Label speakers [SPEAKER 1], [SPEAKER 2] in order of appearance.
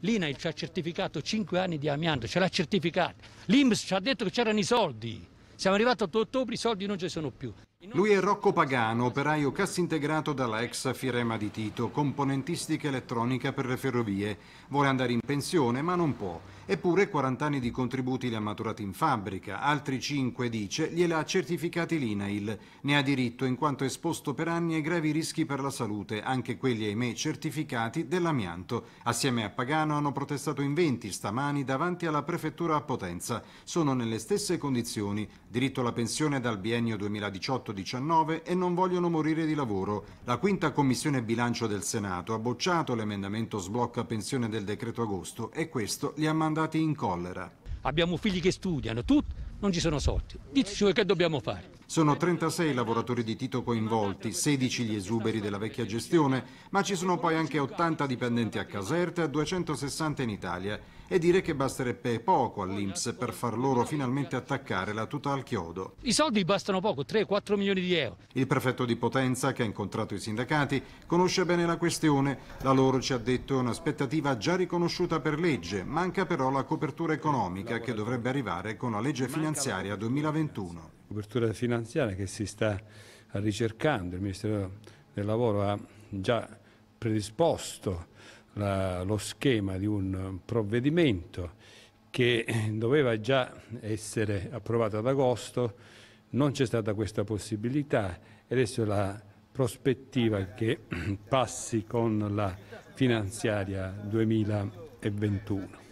[SPEAKER 1] L'INAIL ci ha certificato 5 anni di amianto, ce l'ha certificato. L'IMS ci ha detto che c'erano i soldi. Siamo arrivati a ottobre, i soldi non ci sono più.
[SPEAKER 2] Lui è Rocco Pagano, operaio cassintegrato dalla ex Firema di Tito, componentistica elettronica per le ferrovie. Vuole andare in pensione, ma non può. Eppure 40 anni di contributi li ha maturati in fabbrica, altri 5, dice, gliela ha certificati l'INAIL. Ne ha diritto in quanto esposto per anni ai gravi rischi per la salute, anche quelli, ahimè, certificati dell'amianto. Assieme a Pagano hanno protestato in 20 stamani davanti alla prefettura a Potenza. Sono nelle stesse condizioni, diritto alla pensione dal biennio 2018-19 e non vogliono morire di lavoro. La quinta commissione bilancio del Senato ha bocciato l'emendamento sblocca pensione del decreto agosto e questo li ha mandato andati in collera. Abbiamo figli che studiano, tutti, non ci sono soldi.
[SPEAKER 1] Diteci che dobbiamo
[SPEAKER 2] fare. Sono 36 lavoratori di Tito coinvolti, 16 gli esuberi della vecchia gestione, ma ci sono poi anche 80 dipendenti a Caserta e 260 in Italia e dire che basterebbe poco all'Inps per far loro finalmente attaccare la tuta al chiodo.
[SPEAKER 1] I soldi bastano poco, 3-4 milioni di euro.
[SPEAKER 2] Il prefetto di Potenza, che ha incontrato i sindacati, conosce bene la questione. La loro, ci ha detto, è un'aspettativa già riconosciuta per legge, manca però la copertura economica che dovrebbe arrivare con la legge finanziaria 2021. La copertura finanziaria che si sta ricercando, il
[SPEAKER 3] Ministero del Lavoro ha già predisposto la, lo schema di un provvedimento che doveva già essere approvato ad agosto, non c'è stata questa possibilità e adesso la prospettiva che passi con la finanziaria 2021.